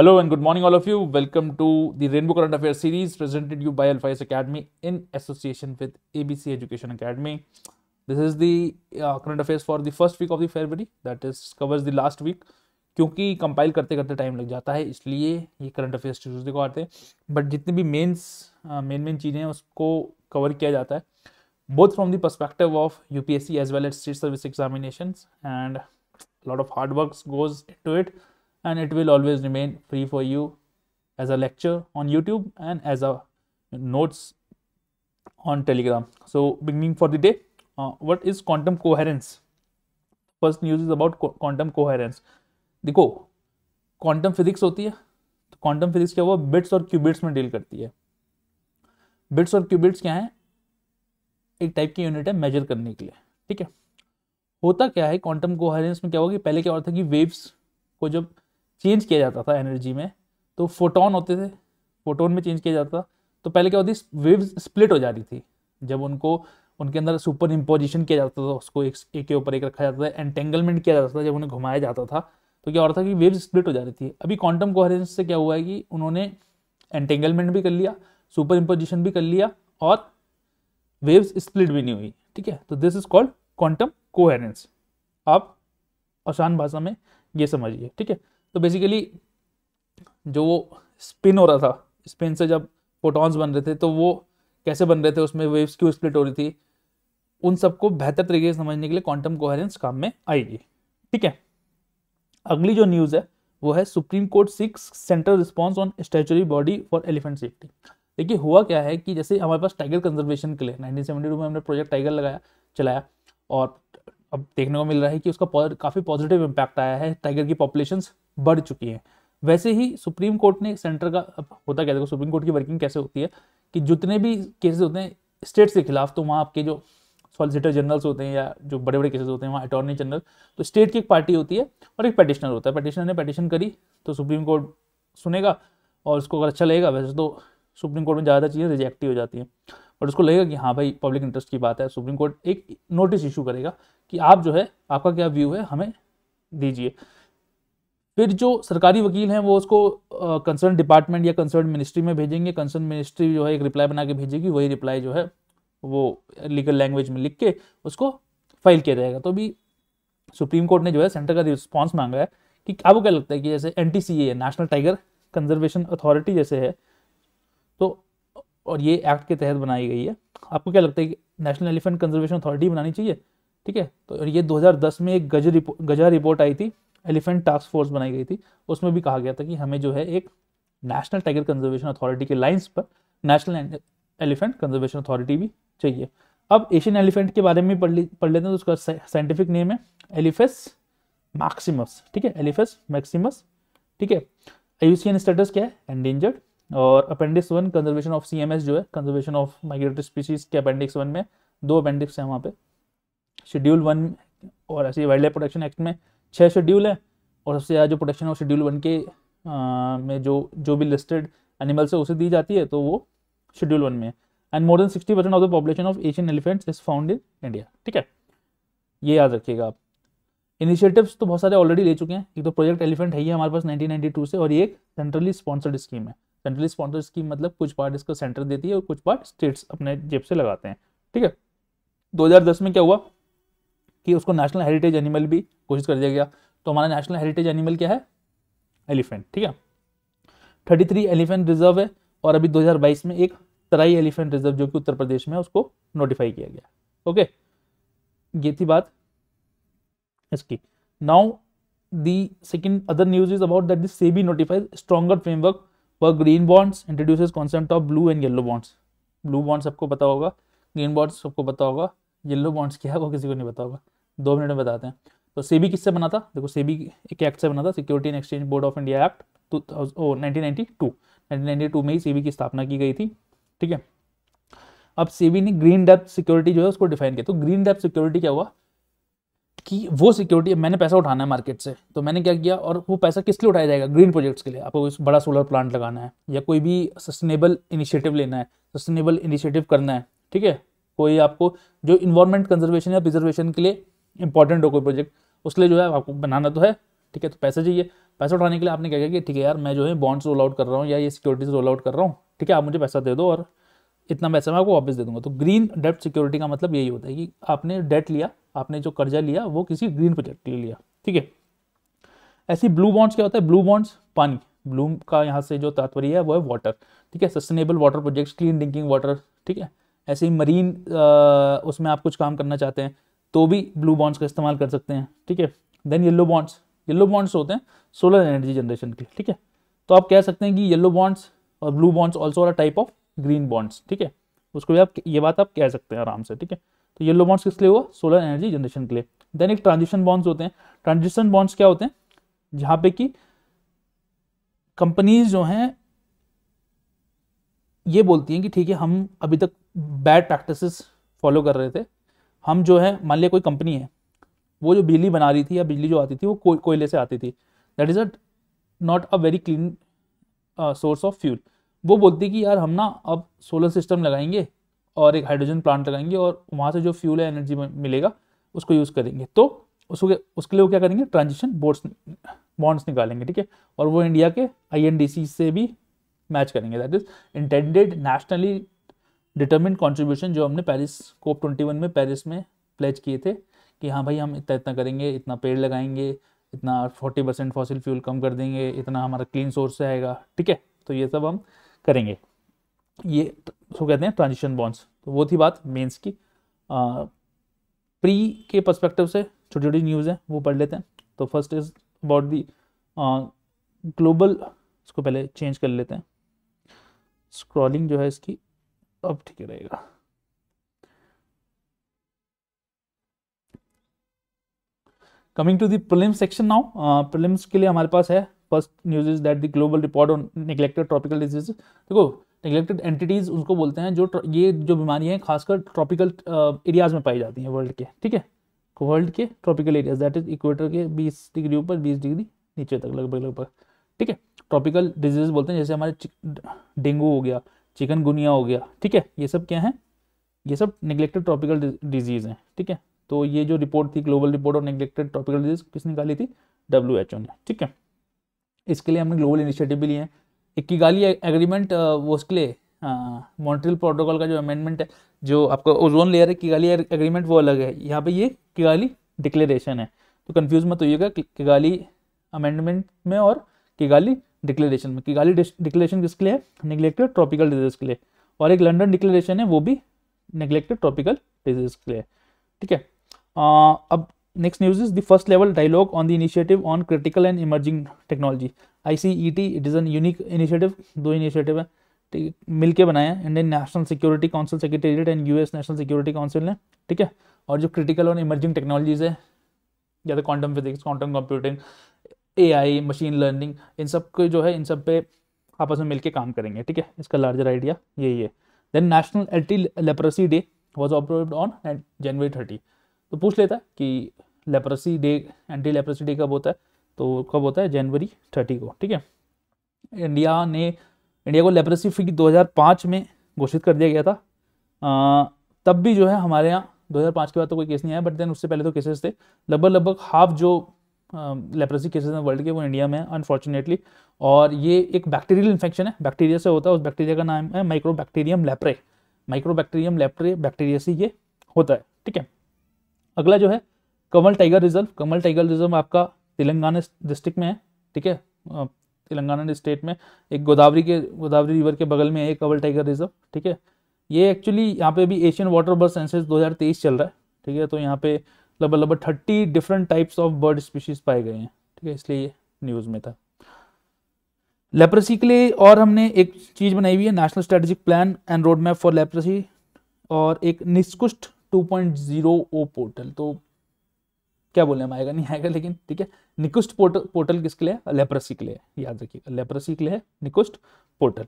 Hello and good morning all of you welcome to the rainbow current affair series presented you by Alphaise academy in association with A B C education academy this is the current affairs for the first week of the February that is covers the last week क्योंकि compile करते करते time लग जाता है इसलिए ये current affairs Tuesday को आते हैं बट जितने भी मेन्स मेन मेन चीज़ें हैं उसको कवर किया जाता है both from the perspective of U P S C as well as state service examination and lot of hard work goes to it and it will always remain free for you as a lecture on YouTube and as a notes on Telegram. So beginning for the day, uh, what is quantum coherence? First news is about co- quantum coherence. देखो quantum physics होती है तो quantum physics क्या हुआ bits और qubits में deal करती है बिट्स और क्यूबिट्स क्या है एक टाइप की यूनिट है मेजर करने के लिए ठीक है होता क्या है क्वांटम कोहेरेंस में क्या होगा कि पहले क्या होता था कि वेव्स को जब चेंज किया जाता था एनर्जी में तो फोटोन होते थे फोटोन में चेंज किया जाता था तो पहले क्या होती वेव्स स्प्लिट हो जा रही थी जब उनको उनके अंदर सुपर इम्पोजिशन किया जाता था उसको एक एक के ऊपर एक रखा जाता था एंटेंगलमेंट किया जाता था जब उन्हें घुमाया जाता था तो क्या हो रहा था कि वेव्स स्प्लिट हो जा रही थी अभी क्वांटम कोहरेंस से क्या हुआ है कि उन्होंने एंटेंगलमेंट भी कर लिया सुपर इम्पोजिशन भी कर लिया और वेव्स स्प्लिट भी नहीं हुई ठीक है तो this is called quantum coherence आप आसान भाषा में ये समझिए ठीक है तो बेसिकली जो वो स्पिन हो रहा था स्पिन से जब फोटॉन्स बन रहे थे तो वो कैसे बन रहे थे उसमें वेव्स क्यों स्प्लिट हो रही थी उन सबको बेहतर तरीके से समझने के लिए क्वांटम कोहेरेंस काम में आएगी ठीक है अगली जो न्यूज़ है वो है supreme court seeks central response on statutory body for elephant safety देखिए हुआ क्या है कि जैसे हमारे पास टाइगर कंजर्वेशन के लिए 1972 में हमने प्रोजेक्ट टाइगर लगाया चलाया और अब देखने को मिल रहा है कि उसका काफ़ी पॉजिटिव इम्पैक्ट आया है टाइगर की पॉपुलेशन बढ़ चुकी हैं वैसे ही सुप्रीम कोर्ट ने सेंटर का होता क्या देखो सुप्रीम कोर्ट की वर्किंग कैसे होती है कि जितने भी केसेस होते हैं स्टेट्स के खिलाफ तो वहाँ आपके जो सॉलिसिटर जनरल्स होते हैं या जो बड़े बड़े केसेस होते हैं वहाँ अटॉर्नी जनरल तो स्टेट की एक पार्टी होती है और एक पटिशनर होता है पटिशनर ने पटिशन करी तो सुप्रीम कोर्ट सुनेगा और उसको अगर अच्छा लगेगा वैसे तो सुप्रीम कोर्ट में ज़्यादातर चीज़ें रिजेक्ट ही हो जाती हैं और उसको लगेगा कि हाँ भाई पब्लिक इंटरेस्ट की बात है सुप्रीम कोर्ट एक नोटिस इशू करेगा कि आप जो है आपका क्या व्यू है हमें दीजिए फिर जो सरकारी वकील हैं वो उसको कंसर्न डिपार्टमेंट या कंसर्न मिनिस्ट्री में भेजेंगे कंसर्न मिनिस्ट्री जो है एक रिप्लाई बना के भेजेगी वही रिप्लाई जो है वो लीगल लैंग्वेज में लिख के उसको फाइल किया जाएगा तो अभी सुप्रीम कोर्ट ने जो है सेंटर का रिस्पॉन्स मांगा है कि आपको क्या लगता है कि जैसे एन है नेशनल टाइगर कंजर्वेशन अथॉरिटी जैसे है तो और ये एक्ट के तहत बनाई गई है आपको क्या लगता है कि नेशनल एलिफेंट कंजर्वेशन अथॉरिटी बनानी चाहिए ठीक है तो ये 2010 में एक गज रिपो, गजा रिपोर्ट आई थी एलिफेंट टास्क फोर्स बनाई गई थी उसमें भी कहा गया था कि हमें जो है एक नेशनल टाइगर कंजर्वेशन अथॉरिटी के लाइन्स पर नेशनल एलिफेंट कंजर्वेशन अथॉरिटी भी चाहिए अब एशियन एलिफेंट के बारे में पढ़ पढ़ लेते हैं तो उसका साइंटिफिक नेम है एलिफेस मैक्सिमस ठीक है एलिफेस मैक्सिमस ठीक है आयुसीएन स्टेटस क्या है एंडेंजर्ड और appendix one conservation of CMS जो है कंजर्वेशन ऑफ माइग्रेटरी स्पीसीज के अपेंडिक्स वन में दो अपेंडिक्स हैं वहाँ पे शेड्यूल वन और ऐसे वाइल्ड लाइफ प्रोटेक्शन एक्ट में छः शेड्यूल है और सबसे ज़्यादा जो प्रोटेक्शन है वो शेड्यूल वन के आ, में जो जो भी लिस्टेड एनिमल्स है उसे दी जाती है तो वो शेड्यूल वन में है and more than sixty percent of the population of Asian elephants is found in India ठीक है ये याद रखिएगा आप इनिशिएटिव्स तो बहुत सारे ऑलरेडी ले चुके हैं एक तो प्रोजेक्ट एलिफेंट है ही हमारे पास 1992 से और ये एक सेंट्रली स्पॉन्सर्ड स्कीम है सेंट्रली स्पॉन्सर्ड स्कीम मतलब कुछ पार्ट इसको सेंटर देती है और कुछ पार्ट स्टेट्स अपने जेब से लगाते हैं ठीक है 2010 में क्या हुआ कि उसको नेशनल हेरिटेज एनिमल भी घोषित कर दिया गया तो हमारा नेशनल हेरिटेज एनिमल क्या है एलिफेंट ठीक है थर्टी थ्री एलिफेंट रिजर्व है और अभी 2022 में एक तराई एलिफेंट रिजर्व जो कि उत्तर प्रदेश में है उसको नोटिफाई किया गया ओके ये थी बात इसकी now the second other news is about that this SEBI notifies stronger framework for green bonds introduce concept of blue and yellow bonds blue bonds सबको पता होगा ग्रीन बॉन्ड्स सबको पता होगा येल्लो बॉन्ड्स क्या है वो किसी को नहीं बता होगा दो मिनट में बताते हैं तो सेबी किससे बना था देखो सेबी एक एक्ट से बना था securities and exchange board of India act two O nineteen में ही सेबी की स्थापना की गई थी ठीक है अब सेबी ने ग्रीन डेप्थ सिक्योरिटी जो है उसको डिफाइन किया तो ग्रीन डेप्थ सिक्योरिटी क्या हुआ कि वो सिक्योरिटी मैंने पैसा उठाना है मार्केट से तो मैंने क्या किया और वो पैसा किस लिए उठाया जाएगा ग्रीन प्रोजेक्ट्स के लिए आपको बड़ा सोलर प्लांट लगाना है या कोई भी सस्टेनेबल इनिशिएटिव लेना है सस्टेनेबल इनिशिएटिव करना है ठीक है कोई आपको जो इन्वायरमेंट कंजर्वेशन या प्रिजर्वेशन के लिए इंपॉर्टेंट हो कोई प्रोजेक्ट उस लिए जो है आपको बनाना तो है ठीक है तो पैसे चाहिए पैसा उठाने के लिए आपने क्या किया कि ठीक है यार मैं जो है बॉन्ड्स रोल आउट कर रहा हूँ या ये सिक्योरिटीज रोल आउट कर रहा हूँ ठीक है आप मुझे पैसा दे दो और इतना पैसा मैं आपको वापस दे दूंगा तो ग्रीन डेट सिक्योरिटी का मतलब यही होता है कि आपने डेट लिया आपने जो कर्जा लिया वो किसी ग्रीन प्रोजेक्ट के लिए लिया ठीक है ऐसी ब्लू बॉन्ड्स क्या होता है ब्लू बॉन्ड्स पानी ब्लू का यहाँ से जो तात्पर्य है वो है वाटर ठीक है sustainable water projects clean drinking water ठीक है ऐसे ही मरीन उसमें आप कुछ काम करना चाहते हैं तो भी ब्लू बॉन्ड्स का इस्तेमाल कर सकते हैं ठीक है then yellow bonds yellow bonds होते हैं सोलर एनर्जी जनरेशन के ठीक है तो आप कह सकते हैं कि येल्लो बॉन्ड्स और blue bonds also are type of green bonds ठीक है उसको भी आप ये बात आप कह सकते हैं आराम से ठीक है तो येलो बॉन्ड्स किस लिए हुआ सोलर एनर्जी जनरेशन के लिए देन एक ट्रांजिशन बॉन्ड्स होते हैं ट्रांजिशन बॉन्ड्स क्या होते हैं जहाँ पे कि कंपनीज जो हैं ये बोलती हैं कि ठीक है हम अभी तक बैड प्रैक्टिसेस फॉलो कर रहे थे हम जो है मान लिया कोई कंपनी है वो जो बिजली बना रही थी या बिजली जो आती थी वो कोयले से आती थी that is a not a very clean source of fuel वो बोलती है कि यार हम ना अब सोलर सिस्टम लगाएंगे और एक हाइड्रोजन प्लांट लगाएंगे और वहाँ से जो फ्यूल है एनर्जी मिलेगा उसको यूज़ करेंगे तो उसके उसके लिए वो क्या करेंगे ट्रांजिशन बोर्ड्स बॉन्ड्स निकालेंगे ठीक है और वो इंडिया के आई से भी मैच करेंगे that is intended nationally determined contribution जो हमने पेरिस कोप ट्वेंटी वन में पेरिस में प्लेज किए थे कि हाँ भाई हम इतना इतना करेंगे इतना पेड़ लगाएंगे इतना फोर्टी परसेंट फॉसिल फ्यूल कम कर देंगे इतना हमारा क्लीन सोर्स आएगा ठीक है तो ये सब हम करेंगे ये सो तो कहते हैं ट्रांजिशन बॉन्ड्स तो वो थी बात मेंस की आ, प्री के पर्सपेक्टिव से छोटी छोटी न्यूज़ है वो पढ़ लेते हैं तो first is about the global इसको पहले चेंज कर लेते हैं स्क्रॉलिंग जो है इसकी अब ठीक रहेगा coming to the prelim section now prelims के लिए हमारे पास है first news is that the global report on neglected tropical disease देखो निगलेक्टेड एंटिटीज उनको बोलते हैं जो ये जो बीमारियां हैं खासकर ट्रॉपिकल एरियाज uh, में पाई जाती हैं वर्ल्ड के ठीक है वर्ल्ड के tropical areas that is equator के 20 डिग्री ऊपर 20 डिग्री नीचे तक लगभग लगभग ठीक है ट्रॉपिकल डिजीज बोलते हैं जैसे हमारे डेंगू हो गया चिकनगुनिया हो गया ठीक है ये सब क्या है ये सब निगलेक्टेड ट्रॉपिकल डिजीज़ हैं ठीक है तो ये जो रिपोर्ट थी ग्लोबल रिपोर्ट और निगलेक्टेड ट्रॉपिकल डिजीज किस निकाली थी डब्ल्यू एच ओ ने ठीक है इसके लिए हमने ग्लोबल इनिशिएटिव भी लिए हैं गाली एग्रीमेंट वो उसके लिए मॉन्ट्रियल प्रोटोकॉल का जो अमेंडमेंट है जो आपका ओजोन लेयर है किगाली एग्रीमेंट वो अलग है यहाँ पे ये किगाली डिक्लेरेशन है तो कन्फ्यूज मत होइएगा किगाली अमेंडमेंट में और किगाली डिक्लेरेशन में किगाली डिक्लेरेशन किसके लिए निगलेक्टेड ट्रॉपिकल डिजीज के लिए और एक लंडन डिक्लेरेशन है वो भी निगलेक्टेड ट्रॉपिकल डिजीज के लिए ठीक है अब next news is the first level dialogue on the initiative on critical and emerging technology ICET it is an unique initiative दो इनिशिएटिव है ठीक मिल के बनाया Indian national security council secretariat and US national security council ने ठीक है और जो क्रिटिकल और इमर्जिंग टेक्नोलॉजीज है जैसे quantum physics quantum computing AI machine learning इन सब को जो है इन सब पे आपस में मिलकर काम करेंगे ठीक है इसका लार्जर आइडिया यही है then national anti leprosy day was observe on January thirty तो पूछ लेता है कि leprosy day anti leprosy day कब होता है तो कब होता है जनवरी थर्टी को ठीक है इंडिया ने इंडिया को लेप्रसी फ्री 2005 में घोषित कर दिया गया था आ, तब भी जो है हमारे यहाँ 2005 के बाद तो कोई केस नहीं आया बट देन उससे पहले तो केसेस थे लगभग लगभग हाफ जो लेप्रोसी केसेस हैं वर्ल्ड के वो इंडिया में अनफॉर्चुनेटली और ये एक बैक्टीरियल इन्फेक्शन है बैक्टीरिया से होता है उस बैक्टीरिया का नाम है micro bacterium leprae bacterium leprae bacteria से ये होता है ठीक है अगला जो है Kawal tiger reserve Kawal tiger reserve आपका तेलंगाना डिस्ट्रिक्ट में है ठीक है तेलंगाना स्टेट में एक गोदावरी के गोदावरी रिवर के बगल में है कमल टाइगर रिजर्व ठीक है ये एक्चुअली यहाँ पे भी एशियन वाटर बर्ड सेंसेस 2023 चल रहा है ठीक है तो यहाँ पे लगभग मतलब, लगभग मतलब thirty different types of bird species पाए गए हैं ठीक है इसलिए ये न्यूज़ में था लेप्रेसी के लिए और हमने एक चीज़ बनाई हुई है national strategic plan and road map for leprosy और एक निष्कुष्ट 2.0 ओ पोर्टल तो क्या बोलने में आएगा नहीं आएगा लेकिन ठीक है निकुष्ट पोर्टल पोर्टल किसके लिए लेप्रेसी के लिए याद रखिएगा लेप्रेसी के लिए निकुष्ट पोर्टल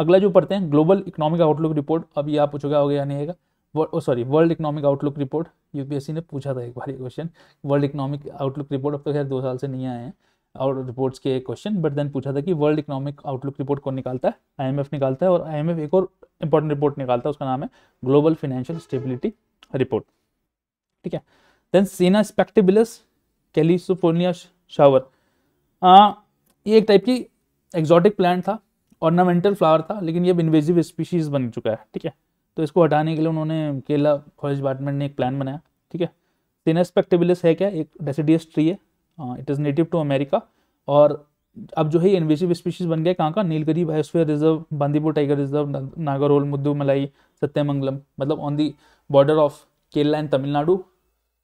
अगला जो पढ़ते हैं ग्लोबल इकोनॉमिक आउटलुक रिपोर्ट अब आप पूछोगे आओगे या नहीं आएगा sorry world economic outlook report UPSC ने पूछा था एक बार ये question world economic outlook report अब तो खैर दो साल से नहीं आए हैं और रिपोर्ट्स के क्वेश्चन बट देन पूछा था कि वर्ल्ड इकोनॉमिक आउटलुक रिपोर्ट कौन निकालता है आईएमएफ निकालता है और आईएमएफ एक और इंपॉर्टेंट रिपोर्ट निकालता है उसका नाम है ग्लोबल फाइनेंशियल स्टेबिलिटी रिपोर्ट ठीक है देन सीना स्पेक्टिबिलस कैलिसोफोर्निया शावर आ, ये एक टाइप की एग्जॉटिक प्लांट था ऑर्नामेंटल फ्लावर था लेकिन ये इन्वेजिव स्पीशीज बन चुका है ठीक है तो इसको हटाने के लिए उन्होंने केला फॉरेस्ट डिपार्टमेंट ने एक प्लान बनाया ठीक है सिनस है क्या एक डेसिडियस ट्री है it is native to America और अब जो है इन्वेसिव स्पीशीज बन गया कहाँ का Nilgiri biosphere reserve Bandipur tiger reserve Nagarhole Mudumalai Sathyamangalam मतलब on the border of Kerala and Tamil Nadu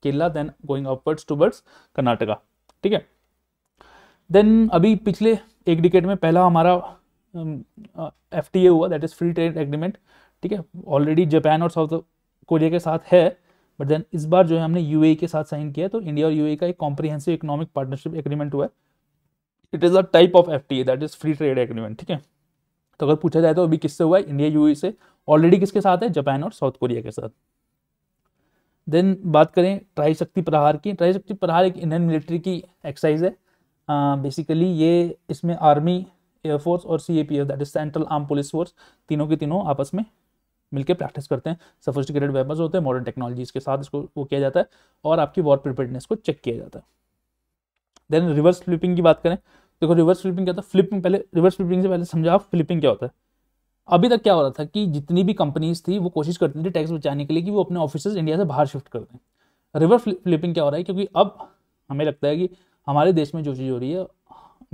Kerala then going upwards towards Karnataka ठीक है देन अभी पिछले एक डिकेट में पहला हमारा एफ टी ए हुआ that is free trade agreement ठीक है ऑलरेडी जापान और साउथ कोरिया के साथ है बट देन इस बार जो है हमने यू e के साथ साइन किया तो इंडिया और यू e का एक कॉम्प्रीहेंसिव इकोनॉमिक पार्टनरशिप एग्रीमेंट हुआ है it is a type of F T that is free trade agreement ठीक है तो अगर पूछा जाए तो अभी किससे हुआ है इंडिया यू e से ऑलरेडी किसके साथ है जापान और साउथ कोरिया के साथ देन बात करें ट्राई शक्ति प्रहार की ट्राई शक्ति प्रहार एक इंडियन मिलिट्री की एक्सरसाइज है बेसिकली uh, ये इसमें आर्मी एयरफोर्स और C A P F that is central arm police force तीनों के तीनों आपस में मिलकर प्रैक्टिस करते हैं सफोस्टिकेटेड वेपन्स होते हैं मॉडर्न टेक्नोलॉजीज के साथ इसको वो किया जाता है और आपकी वॉर प्रिपेडनेस को चेक किया जाता है देन रिवर्स फ्लिपिंग की बात करें देखो रिवर्स फ्लिपिंग क्या होता है फ्लिपिंग पहले रिवर्स फ्लिपिंग से पहले समझा आप फ्लिपिंग क्या होता है अभी तक क्या हो रहा था कि जितनी भी कंपनीज थी वो कोशिश करती थी टैक्स बचाने के लिए कि वो अपने ऑफिस इंडिया से बाहर शिफ्ट कर दें रिवर्स फ्लिपिंग क्या हो रहा है क्योंकि अब हमें लगता है कि हमारे देश में जो चीज़ हो रही है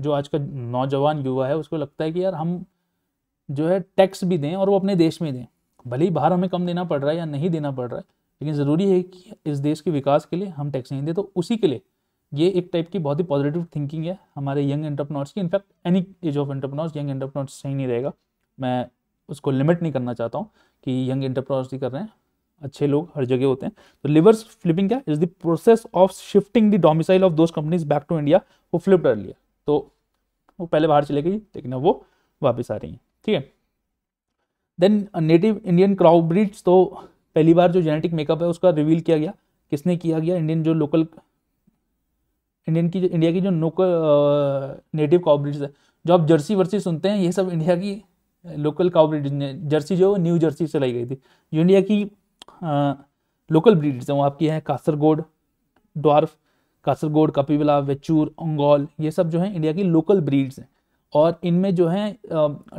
जो आज का नौजवान युवा है उसको लगता है कि यार हम जो है टैक्स भी दें और वो अपने देश में दें भले ही बाहर हमें कम देना पड़ रहा है या नहीं देना पड़ रहा है लेकिन ज़रूरी है कि इस देश के विकास के लिए हम टैक्स नहीं दें तो उसी के लिए ये एक टाइप की बहुत ही पॉजिटिव थिंकिंग है हमारे यंग एंटरप्रनोर्स की in fact any age of entrepreneurs young entrepreneurs सही नहीं रहेगा मैं उसको लिमिट नहीं करना चाहता हूँ कि यंग एंटरप्रनोर्स ही कर रहे हैं अच्छे लोग हर जगह होते हैं तो लिवर्स फ्लिपिंग क्या is the process of shifting the domicile of those companies back to India वो फ्लिप कर लिया तो वो पहले बाहर चले गई लेकिन अब वो वापस आ रही हैं ठीक है then native Indian cow breeds तो पहली बार जो जेनेटिक मेकअप है उसका रिवील किया गया किसने किया गया इंडियन जो लोकल इंडियन की इंडिया की जो लोकल नेटिव काउ है जो आप जर्सी वर्सी सुनते हैं ये सब इंडिया की लोकल काउ जर्सी जो न्यू जर्सी से लाई गई थी जो इंडिया की आ, लोकल ब्रीड्स हैं वो आपकी हैं कासरगोड डॉर्फ कासरगोड कपिवला वेचूर अंगौल ये सब जो है इंडिया की लोकल ब्रीड्स हैं और इनमें जो हैं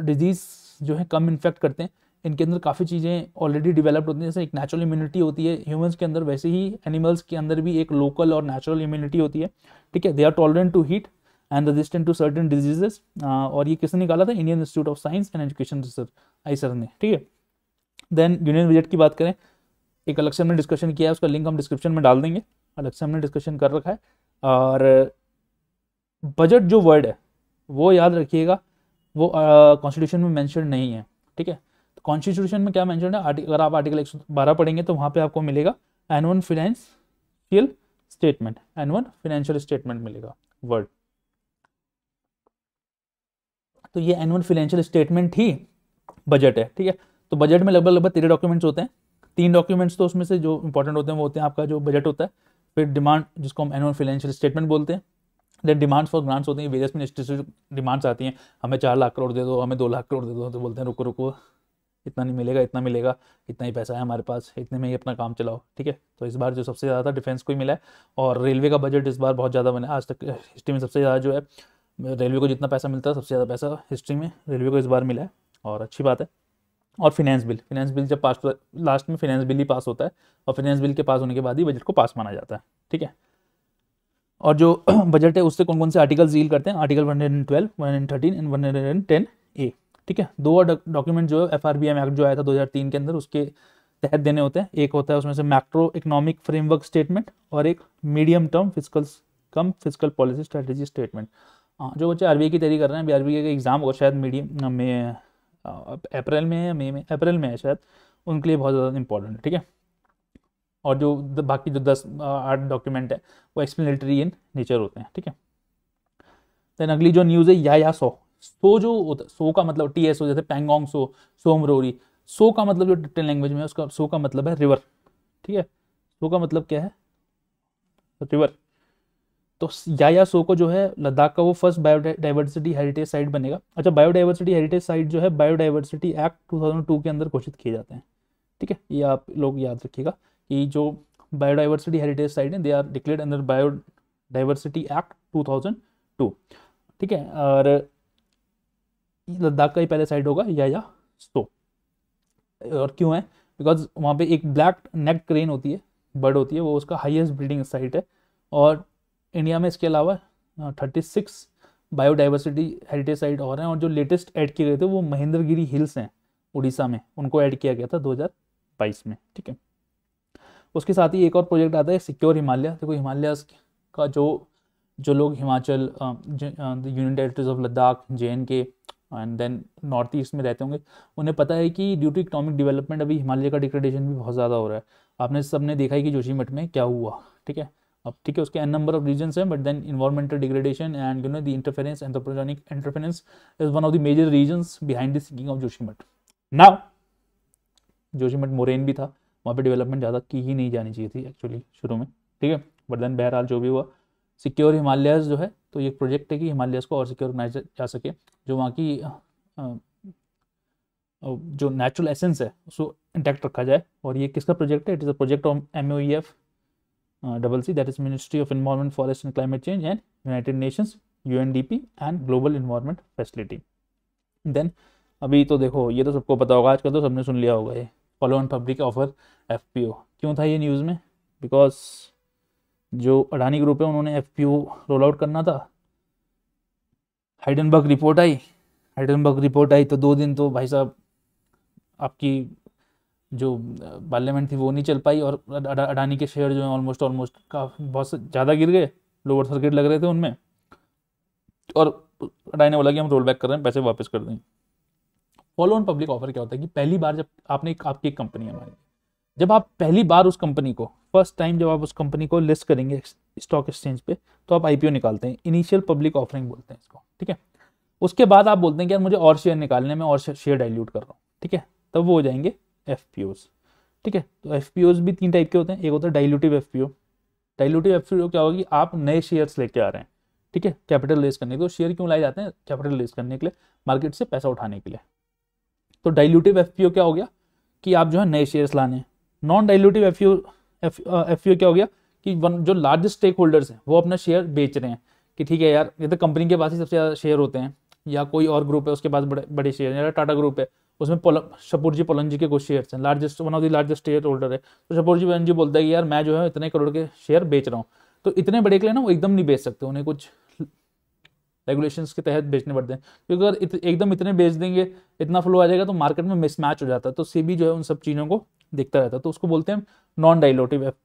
डिजीज़ जो है कम इन्फेक्ट करते हैं इनके अंदर काफ़ी चीज़ें ऑलरेडी डेवलप्ड होती हैं जैसे एक नेचुरल इम्यूनिटी होती है ह्यूमंस के अंदर वैसे ही एनिमल्स के अंदर भी एक लोकल और नेचुरल इम्यूनिटी होती है ठीक है they are tolerant to heat and resistant to certain diseases और ये किसने निकाला था Indian Institute of Science and Education Research IISER ने ठीक है देन यूनियन बजट की बात करें एक अलग से हमने डिस्कशन किया है उसका लिंक हम डिस्क्रिप्शन में डाल देंगे अलग से हमने डिस्कशन कर रखा है और बजट जो वर्ड है वो याद रखिएगा वो कॉन्स्टिट्यूशन में मैंशन नहीं है ठीक है कॉन्स्टिट्यूशन तो में क्या मैंशन है अगर आप आर्टिकल एक पढ़ेंगे तो वहाँ पर आपको मिलेगा annual financial statement annual financial statement मिलेगा वर्ड तो ये एनुअल फिनेंशियल स्टेटमेंट ही बजट है ठीक है तो बजट में लगभग लगभग तेरह डॉक्यूमेंट्स होते हैं तीन डॉक्यूमेंट्स तो उसमें से जो इंपॉर्टेंट होते हैं वो होते हैं आपका जो बजट होता है फिर डिमांड जिसको हम एनुअल फाइनेंशियल स्टेटमेंट बोलते हैं देन डिमांड्स फॉर ग्रांट्स होती हैं वेरियस मिनिस्ट्री से डिमांड्स आती हैं हमें चार लाख करोड़ दे दो हमें दो लाख करोड़ दे दो तो बोलते हैं रुको रुको इतना नहीं मिलेगा इतना मिलेगा इतना ही पैसा है हमारे पास इतने में ही अपना काम चलाओ ठीक है तो इस बार जो सबसे ज़्यादा था डिफेंस को ही मिला है और रेलवे का बजट इस बार बहुत ज़्यादा बना आज तक हिस्ट्री में सबसे ज़्यादा जो है रेलवे को जितना पैसा मिलता है सबसे ज़्यादा पैसा हिस्ट्री में रेलवे को इस बार मिला है और अच्छी बात है और फिनेंस बिल फिनेंस बिल जब पास लास्ट में फिनेंस बिल ही पास होता है और फिनेंस बिल के पास होने के बाद ही बजट को पास माना जाता है ठीक है और जो बजट है उससे कौन कौन से आर्टिकल डील करते हैं आर्टिकल 112, 113 एंड 110 ए ठीक है दो और डॉक्यूमेंट जो F R B M act जो आया था 2003 के अंदर उसके तहत देने होते हैं एक होता है उसमें से मैक्रो इकोनॉमिक फ्रेमवर्क स्टेटमेंट और एक medium term fiscal cum fiscal policy strategy statement जो बच्चे आर की तैयारी कर रहे हैं अभी आर का एग्ज़ाम होगा शायद मीडियम में अप्रैल में है मई में अप्रैल में है शायद उनके लिए बहुत ज़्यादा इंपॉर्टेंट है ठीक है और जो बाकी जो दस आठ डॉक्यूमेंट है वो एक्सप्लेनेटरी इन नेचर होते हैं ठीक है देन अगली जो न्यूज़ है या या सो सो जो सो का मतलब टी एस ओ जैसे पेंगोंग सो सोमरोरी सो का मतलब जो डिटेल लैंग्वेज में उसका सो का मतलब है रिवर ठीक है सो का मतलब क्या है रिवर तो या या सो को जो है लद्दाख का वो फर्स्ट बायोडाइवर्सिटी हेरिटेज साइट बनेगा अच्छा बायोडाइवर्सिटी हेरिटेज साइट जो है बायोडाइवर्सिटी एक्ट 2002 के अंदर घोषित किए जाते हैं ठीक है ये आप लोग याद रखिएगा कि जो बायोडाइवर्सिटी हेरिटेज साइट है they are declare under biodiversity act 2002 ठीक है और लद्दाख का ही पहले साइड होगा या या सो और क्यों है बिकॉज वहाँ पे एक ब्लैक नेक क्रेन होती है बर्ड होती है वो उसका हाईएस्ट ब्रीडिंग साइट है और इंडिया में इसके अलावा thirty six biodiversity heritage site और हैं और जो लेटेस्ट ऐड किए गए थे वो महेंद्रगिरी हिल्स हैं उड़ीसा में उनको ऐड किया गया था 2022 में ठीक है उसके साथ ही एक और प्रोजेक्ट आता है सिक्योर हिमालय देखो हिमालय का जो जो लोग Himachal union territories of Ladakh J and K and then north east में रहते होंगे उन्हें पता है कि ड्यू टू इकोनॉमिक डेवलपमेंट अभी हिमालय का डिग्रेडेशन भी बहुत ज़्यादा हो रहा है आपने सबने देखा है कि जोशीमठ में क्या हुआ ठीक है अब ठीक है उसके एन नंबर ऑफ रीजन्स हैं but then environmental degradation and you know the interference anthropogenic interference is one of the major reason behind the sinking of Joshimath now Joshimath moraine भी था वहाँ पे डेवलपमेंट ज़्यादा की ही नहीं जानी चाहिए थी एक्चुअली शुरू में ठीक है बट देन बहरहाल जो भी हुआ सिक्योर हिमालयस जो है तो ये प्रोजेक्ट है कि हिमालयस को और सिक्योर बनाया जा सके जो वहाँ की जो नेचुरल एसेंस है उसको इंटैक्ट रखा जाए और ये किसका प्रोजेक्ट है it is e a project of M O E F double C that is ministry of environment forest and climate change and United Nations U N D P and global environment facility then अभी तो देखो ये तो सबको पता होगा आजकल तो सबने सुन लिया होगा ये follow on public offer F क्यों था ये न्यूज़ में बिकॉज जो अडानी ग्रुप है उन्होंने एफ रोल आउट करना था हाइडनबर्ग रिपोर्ट आई हाइडनबर्ग रिपोर्ट आई तो दो दिन तो भाई साहब आपकी जो पार्लियामेंट थी वो नहीं चल पाई और अडानी के शेयर जो है ऑलमोस्ट ऑलमोस्ट काफ़ी बहुत ज़्यादा गिर गए लोअर सर्किट लग रहे थे उनमें और अडानी ने बोला कि हम रोल बैक कर रहे हैं पैसे वापस कर देंगे फॉलो ऑन पब्लिक ऑफर क्या होता है कि पहली बार जब आपने आपकी एक कंपनी है मानी जब आप पहली बार उस कंपनी को फर्स्ट टाइम जब आप उस कंपनी को लिस्ट करेंगे स्टॉक एक्सचेंज पे तो आप आईपीओ निकालते हैं इनिशियल पब्लिक ऑफरिंग बोलते हैं इसको ठीक है उसके बाद आप बोलते हैं कि यार मुझे और शेयर निकालने में और शेयर डाइल्यूट कर रहा हूँ ठीक है तब वो हो जाएंगे एफ ठीक है तो एफ भी तीन टाइप के होते हैं एक होता है डायल्यूटिव एफ डाइल्यूटिव एफ क्या होगा कि आप नए शेयर्स लेके आ रहे हैं ठीक है कैपिटल रेस करने के लिए तो शेयर क्यों लाए जाते हैं कैपिटल रेस करने के लिए मार्केट से पैसा उठाने के लिए तो डायल्यूटिव एफ क्या हो गया कि आप जो है नए शेयर्स लाने हैं नॉन डायल्यूटिव एफ एफ क्या हो गया कि जो लार्जेस्ट स्टेक होल्डर्स हैं वो अपना शेयर बेच रहे हैं कि ठीक है यार ये तो कंपनी के पास ही सबसे ज़्यादा शेयर होते हैं या कोई और ग्रुप है उसके पास बड़े बड़े शेयर हैं या टाटा ग्रुप है उसमें पोल शपूर जी पोलन जी के कुछ शेयर्स हैं largest one of the largest share holder है तो शपूर जी पोलन जी बोलता है कि यार मैं जो है इतने करोड़ के शेयर बेच रहा हूँ तो इतने बड़े के लिए ना वो एकदम नहीं बेच सकते उन्हें कुछ रेगुलेशंस के तहत बेचने पड़ते हैं क्योंकि अगर इत, एकदम इतने बेच देंगे इतना फ्लो आ जाएगा तो मार्केट में मिसमैच हो जाता है तो सेबी जो है उन सब चीज़ों को देखता रहता है तो उसको बोलते हैं नॉन डाइलोटिव एफ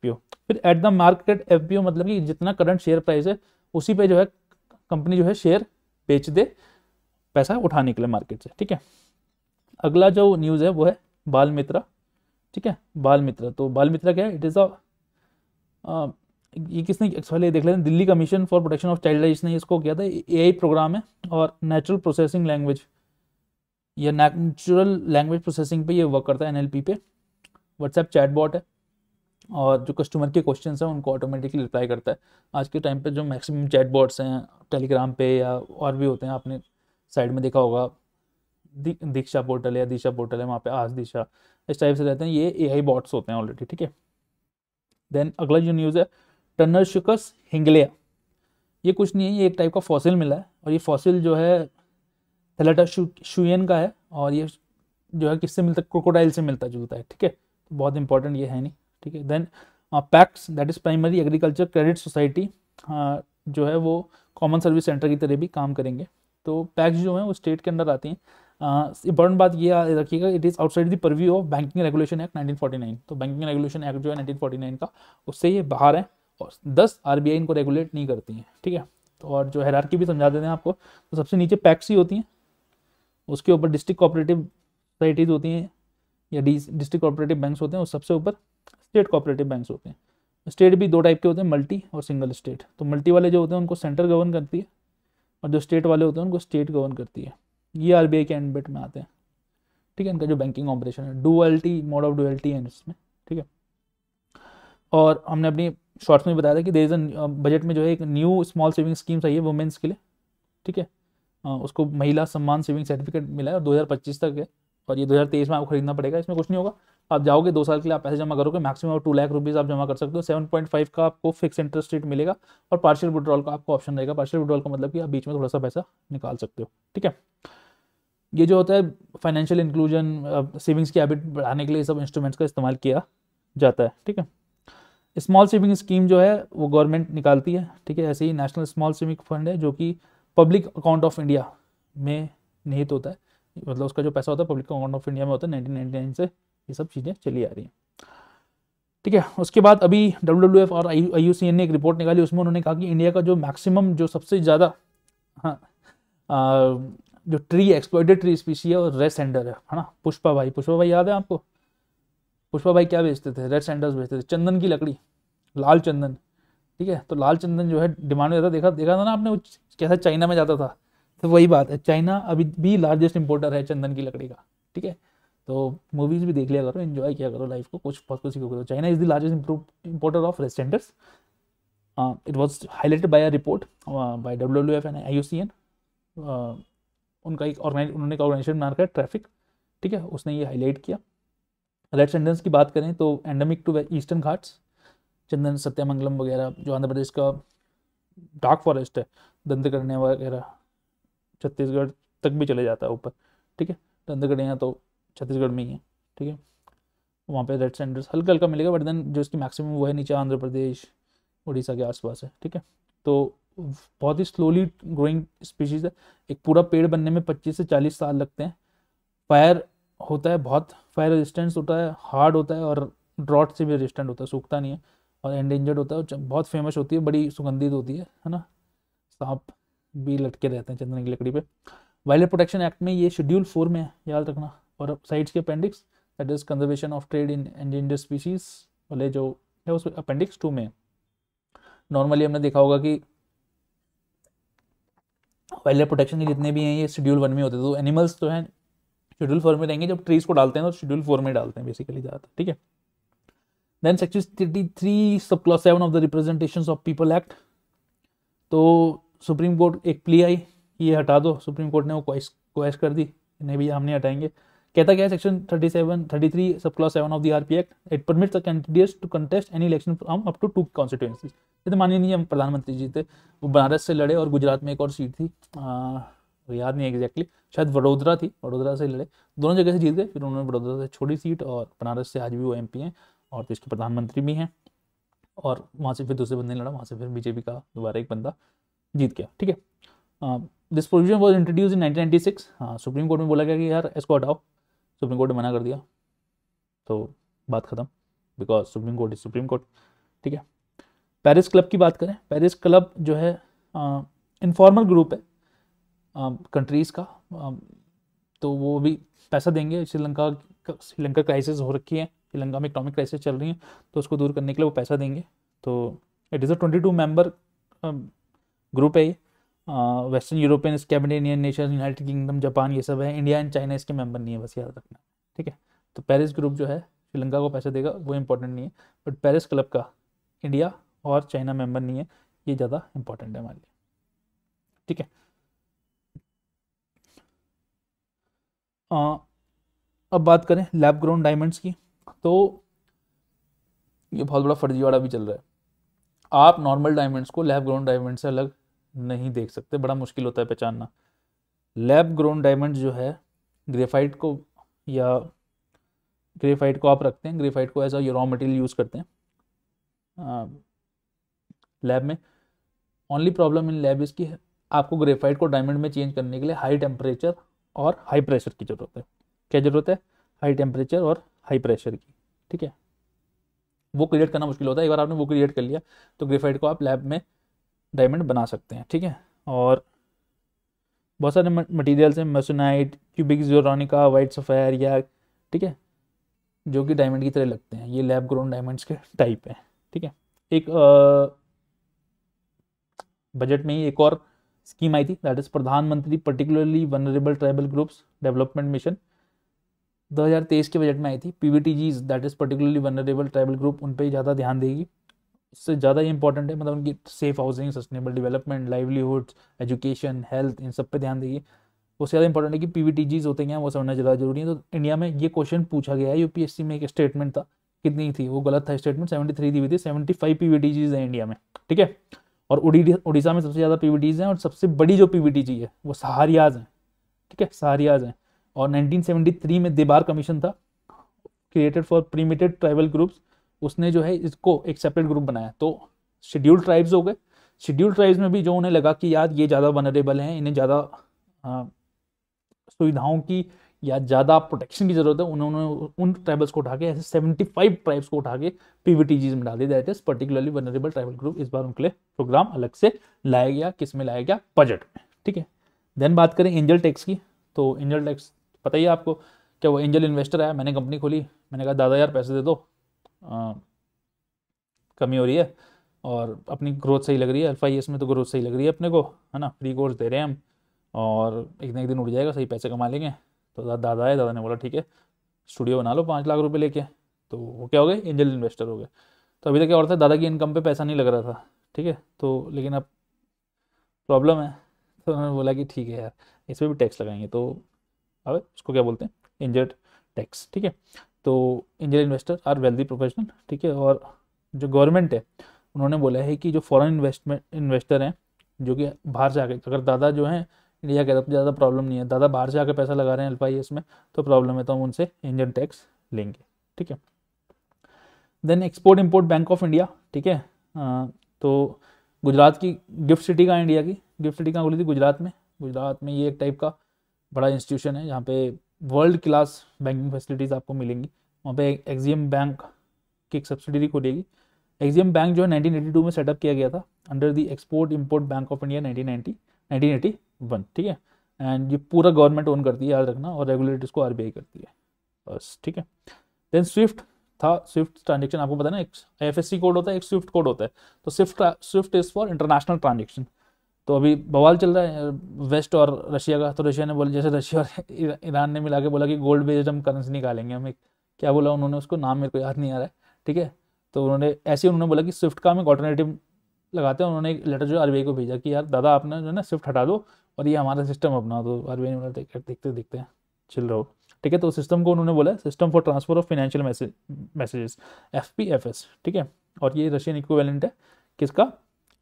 फिर एट द मार्केट एफ मतलब कि जितना करंट शेयर प्राइस है उसी पर जो है कंपनी जो है शेयर बेच दे पैसा उठाने के लिए मार्केट से ठीक है अगला जो न्यूज़ है वो है बाल मित्रा ठीक है बाल मित्रा तो बाल मित्रा क्या है इट इज़ अ ये किसने सॉरी देख लेते हैं Delhi commission for protection of child rights ने इसको किया था ए प्रोग्राम है और नेचुरल प्रोसेसिंग लैंग्वेज या नेचुरल लैंग्वेज प्रोसेसिंग पे ये वर्क करता है एनएलपी पे व्हाट्सएप चैटबॉट है और जो कस्टमर के क्वेश्चन हैं उनको ऑटोमेटिकली रिप्लाई करता है आज के टाइम पर जो मैक्सिमम चैटबॉट्स हैं टेलीग्राम पे या और भी होते हैं आपने साइड में देखा होगा दीक्षा पोर्टल या दिशा पोर्टल है वहाँ पे आज दिशा इस टाइप से रहते हैं ये ए बॉट्स होते हैं ऑलरेडी ठीक है देन अगला जो न्यूज़ है शुकस हिंगलिया ये कुछ नहीं है ये एक टाइप का फॉसिल मिला है और ये फॉसिल जो है थेलेटा शुयन का है और ये जो है किससे मिलता है क्रोकोडाइल से मिलता जुलता है ठीक है तो बहुत इंपॉर्टेंट ये है नहीं ठीक है then PACS that is primary agriculture credit society जो है वो कॉमन सर्विस सेंटर की तरह भी काम करेंगे तो पैक्स जो है वो स्टेट के अंदर आती हैं इंपॉर्टेंट uh, बात ये रखिएगा it is outside the purview of banking regulation act 1949 तो बैंकिंग रेगुलेशन एक्ट जो है 1949 का उससे ये बाहर है और दस आर इनको रेगुलेट नहीं करती हैं ठीक है तो और जो हैरार भी समझा देते हैं आपको तो सबसे नीचे पैक्स ही होती हैं उसके ऊपर डिस्ट्रिक्ट कोऑपरेटिव सोसाइटीज़ होती हैं या डिस्ट्रिक्ट कोऑपरेटिव बैंक्स होते हैं और सबसे ऊपर स्टेट कोऑपरेटिव बैंक्स होते हैं स्टेट भी दो टाइप के होते हैं मल्टी और सिंगल स्टेट तो मल्टी वाले जो होते हैं उनको सेंटर गवर्न करती है और जो स्टेट वाले होते हैं उनको स्टेट गवर्न करती है ये आर के एंड बिट में आते हैं ठीक है इनका जो बैंकिंग ऑपरेशन है डुअल्टी मोड ऑफ डुअल्टी है इसमें ठीक है और हमने अपनी शॉर्ट्स में बताया था कि देर इज़ अ बजट में जो है एक न्यू स्मॉल सेविंग स्कीम्स आई है वुमेंस के लिए ठीक है हाँ, उसको महिला सम्मान सेविंग सर्टिफिकेट मिला है और 2025 तक है और ये 2023 में आपको खरीदना पड़ेगा इसमें कुछ नहीं होगा आप जाओगे दो साल के लिए आप पैसे जमा करोगे मैक्सिमम टू लाख रुपीज़ आप जमा कर सकते हो सेवन पॉइंट फाइव का आपको फिक्स इंटरेस्ट रेट मिलेगा और पार्शियल विड्रॉल का आपको ऑप्शन रहेगा पार्शियल विड्रॉल का मतलब कि आप बीच में थोड़ा सा पैसा निकाल सकते हो ठीक है ये जो होता है फाइनेंशियल इंक्लूजन सेविंग्स की हैबिट बढ़ाने के लिए सब इंस्ट्रूमेंट्स का इस्तेमाल किया जाता है ठीक है स्मॉल सेविंग स्कीम जो है वो गवर्नमेंट निकालती है ठीक है ऐसे ही नेशनल स्मॉल सेविंग फंड है जो कि पब्लिक अकाउंट ऑफ इंडिया में निहित होता है मतलब उसका जो पैसा होता है पब्लिक अकाउंट ऑफ इंडिया में होता है नाइनटीन से ये सब चीज़ें चली आ रही हैं ठीक है उसके बाद अभी डब्ल्यू और आई यू ने एक रिपोर्ट निकाली उसमें उन्होंने कहा कि इंडिया का जो मैक्सिमम जो सबसे ज़्यादा हाँ जो ट्री एक्सप्लोइटेड ट्री स्पीसी है वो सेंडर है है ना पुष्पा भाई पुष्पा भाई याद है आपको पुष्पा भाई क्या बेचते थे रेड सैंडल्स बेचते थे चंदन की लकड़ी लाल चंदन ठीक है तो लाल चंदन जो है डिमांड में जाता देखा देखा था ना आपने कैसा चाइना में जाता था तो वही बात है चाइना अभी भी लार्जेस्ट इंपोर्टर है चंदन की लकड़ी का ठीक है तो मूवीज़ भी देख लिया करो एंजॉय किया करो लाइफ को कुछ बहुत कुछ सीखो करो तो। China is the largest importer of red sanders it was highlighted by a report by W W F and I U C N उनका एक ऑर्गेनाइज उन्होंने एक ऑर्गेनाइजेशन है ट्रैफिक ठीक है उसने ये हाईलाइट किया रेड सेंडेंस की बात करें तो एंडमिक टू ईस्टर्न घाट्स चंदन सत्यामंगलम वगैरह जो आंध्र प्रदेश का डार्क फॉरेस्ट है दंतकन्या वगैरह छत्तीसगढ़ तक भी चले जाता है ऊपर ठीक है दंतकन्या तो छत्तीसगढ़ में ही है ठीक है वहाँ पे रेड सेंडर्स हल्का हल्का मिलेगा बट देन जो इसकी मैक्सिमम वो है नीचे आंध्र प्रदेश उड़ीसा के आसपास है ठीक है तो बहुत ही स्लोली ग्रोइंग स्पीशीज़ है एक पूरा पेड़ बनने में 25 से 40 साल लगते हैं फायर होता है बहुत फायर रेजिस्टेंस होता है हार्ड होता है और ड्रॉट से भी रेजिस्टेंट होता है सूखता नहीं है और एंडेंजर्ड होता है बहुत फेमस होती है बड़ी सुगंधित होती है है ना सांप भी लटके रहते हैं चंदन की लकड़ी पे वाइल्ड प्रोटेक्शन एक्ट में ये शेड्यूल फोर में है याद रखना और साइड्स के appendix that is conservation of trade in endanger species वाले जो है उस अपेंडिक्स टू में नॉर्मली हमने देखा होगा कि वाइल्ड लाइफ प्रोटेक्शन के जितने भी हैं ये शेड्यूल वन में होते थे तो एनिमल्स जो तो हैं शेड्यूल फोर में रहेंगे जब ट्रीज को डालते हैं तो शेड्यूल फोर में डालते हैं बेसिकली ज़्यादातर ठीक है then section thirty three sub class seven of the representation of people act तो सुप्रीम कोर्ट एक प्ली आई कि ये हटा दो सुप्रीम कोर्ट ने वो क्वेस्ट कर दी नहीं भैया हम नहीं हटाएंगे कहता क्या है section thirty seven thirty three sub class seven of the R P act it permits the candidates to contest any election from up to two constituencies जैसे मानिए नहीं हम प्रधानमंत्री जी थे वो बनारस से लड़े और गुजरात में एक और सीट थी तो याद नहीं एग्जैक्टली शायद वडोदरा थी वडोदरा से लड़े दोनों जगह से जीत गए फिर उन्होंने वडोदरा से छोड़ी सीट और बनारस से आज भी वो एम हैं और देश के प्रधानमंत्री भी हैं और वहाँ से फिर दूसरे बंदे ने लड़ा वहाँ से फिर बीजेपी का दोबारा एक बंदा जीत गया ठीक है this provision was introduce in nineteen supreme court में बोला गया कि यार इसको हटाओ सुप्रीम कोर्ट ने मना कर दिया तो बात ख़त्म because supreme court is supreme court ठीक है पेरिस क्लब की बात करें पेरिस क्लब जो है इनफॉर्मल ग्रुप है कंट्रीज़ um, का um, तो वो भी पैसा देंगे श्रीलंका श्रीलंका क्राइसिस हो रखी है श्रीलंका में इकोनॉमिक क्राइसिस चल रही है तो उसको दूर करने के लिए वो पैसा देंगे तो it is a twenty two member group है ये western European Scandinavian nation United Kingdom Japan ये सब है इंडिया एंड चाइना इसके मेंबर नहीं है बस याद रखना ठीक है तो पेरिस ग्रुप जो है श्रीलंका को पैसा देगा वो इंपॉर्टेंट नहीं है बट पेरिस क्लब का इंडिया और चाइना मेंबर नहीं है ये ज़्यादा इंपॉर्टेंट है हमारे लिए ठीक है आ, हाँ, अब बात करें लैब ग्राउंड डायमंड्स की तो ये बहुत बड़ा फर्जीवाड़ा भी चल रहा है आप नॉर्मल डायमंड्स को लैब ग्राउंड डायमंड से अलग नहीं देख सकते बड़ा मुश्किल होता है पहचानना लैब ग्राउंड डायमंड जो है ग्रेफाइट को या ग्रेफाइट को आप रखते हैं ग्रेफाइट को as a raw material use करते हैं लैब में ओनली प्रॉब्लम इन लैब इसकी है आपको ग्रेफाइट को डायमंड में चेंज करने के लिए हाई टेम्परेचर और हाई प्रेशर की ज़रूरत है क्या ज़रूरत है हाई टेम्परेचर और हाई प्रेशर की ठीक है वो क्रिएट करना मुश्किल होता है एक बार आपने वो क्रिएट कर लिया तो ग्रेफाइट को आप लैब में डायमंड बना सकते हैं ठीक है और बहुत सारे मटेरियल्स हैं moissanite cubic zirconia white sapphire या ठीक है जो कि डायमंड की तरह लगते हैं ये लैब ग्रोन डायमंड्स के टाइप हैं ठीक है एक बजट में ही एक और स्कीम आई थी दैट इज प्रधानमंत्री particularly vulnerable tribal groups development mission 2023 के बजट में आई थी P V T Gs that is particularly vulnerable tribal group उन पर ज़्यादा ध्यान देगी इससे ज़्यादा ही इंपॉर्टेंट है मतलब उनकी safe housing sustainable development livelihood education health इन सब पे ध्यान देगी उससे ज़्यादा इंपॉर्टेंट है कि पी वी टी जीज होते हैं वो समझना ज़्यादा जरूरी है तो इंडिया में ये क्वेश्चन पूछा गया है यूपीएससी में एक स्टेटमेंट था कितनी थी वो गलत था स्टेटमेंट सेवेंटी थ्री दी हुई थी seventy five P V T Gs है इंडिया में ठीक है और उड़ीसा में सबसे ज़्यादा पीवीटीज हैं और सबसे बड़ी जो पीवीटीजी है वो सहारियाज हैं ठीक है सहारियाज हैं और 1973 में देबार कमीशन था created for primitive tribal groups उसने जो है इसको एक सेपरेट ग्रुप बनाया तो शेड्यूल ट्राइब्स हो गए शेड्यूल ट्राइब्स में भी जो उन्हें लगा कि यार ये ज़्यादा वनरेबल हैं इन्हें ज़्यादा हाँ, सुविधाओं की या ज़्यादा प्रोटेक्शन की ज़रूरत है उन्होंने उन ट्राइबल्स को उठा के ऐसे सेवेंटी फाइव ट्राइब्स को उठा के जीज में डाल दिया that is particularly vulnerable tribal group इस बार उनके लिए प्रोग्राम अलग से लाया गया किस में लाया गया बजट में ठीक है देन बात करें एंजल टैक्स की तो एंजल टैक्स पता ही है आपको क्या वो एंजल इन्वेस्टर आया मैंने कंपनी खोली मैंने कहा दादा यार पैसे दे दो आ, कमी हो रही है और अपनी ग्रोथ सही लग रही है अल्फा में तो ग्रोथ सही लग रही है अपने को है ना फ्री कोर्स दे रहे हैं हम और एक ना एक दिन उठ जाएगा सही पैसे कमा लेंगे तो दादा है दादा ने बोला ठीक है स्टूडियो बना लो पाँच लाख रुपए लेके तो वो क्या हो गए एंजल इन्वेस्टर हो गए तो अभी तक क्या होता है दादा की इनकम पे पैसा नहीं लग रहा था ठीक है तो लेकिन अब प्रॉब्लम है तो उन्होंने बोला कि ठीक है यार इस पर भी टैक्स लगाएंगे तो अब उसको क्या बोलते हैं इंजल टैक्स ठीक है तो injured investor are wealthy professional ठीक है और जो गवर्नमेंट है उन्होंने बोला है कि जो फॉरेन इन्वेस्टमेंट इन्वेस्टर हैं जो कि बाहर से आ गए अगर दादा जो हैं इंडिया के तरफ ज़्यादा प्रॉब्लम नहीं है दादा बाहर से आकर पैसा लगा रहे हैं एल्फाई में तो प्रॉब्लम है तो हम उनसे इंजन टैक्स लेंगे ठीक है then export import bank of India ठीक है तो गुजरात की गिफ्ट सिटी कहाँ इंडिया की गिफ्ट सिटी कहाँ खुली थी गुजरात में गुजरात में ये एक टाइप का बड़ा इंस्टीट्यूशन है जहाँ पे वर्ल्ड क्लास बैंकिंग फैसिलिटीज़ आपको मिलेंगी वहाँ पे एक्जियम बैंक की एक सब्सिडरी खुलेगी एक्जियम बैंक जो है नाइनटीन में सेटअप किया गया था under the export import bank of India nineteen ninety one ठीक है एंड ये पूरा गवर्नमेंट ओन करती है याद रखना और रेगुलेट इसको आर करती है बस ठीक है देन स्विफ्ट था स्विफ्ट ट्रांजेक्शन आपको पता है ना एक एफ कोड होता है एक स्विफ्ट कोड होता है तो swift swift is for international transaction तो अभी बवाल चल रहा है वेस्ट और रशिया का तो रशिया ने बोला जैसे रशिया और ईरान ने मिला के बोला कि गोल्ड बेस्ड हम करेंसी निकालेंगे हम एक क्या बोला उन्होंने उसको नाम मेरे को याद नहीं आ रहा है ठीक है तो उन्होंने ऐसे उन्होंने बोला कि स्विफ्ट का हम एक ऑल्टरनेटिव लगाते हैं उन्होंने एक लेटर जो आरबीआई को भेजा कि यार दादा आपने जो है ना स्विफ्ट हटा दो और ये हमारा सिस्टम अपना दो आर बी आई देखते देखते देखते हैं चिल रहो ठीक है तो सिस्टम को उन्होंने बोला system for transfer of financial messages F S ठीक है और ये रशियन इक्विवेलेंट है किसका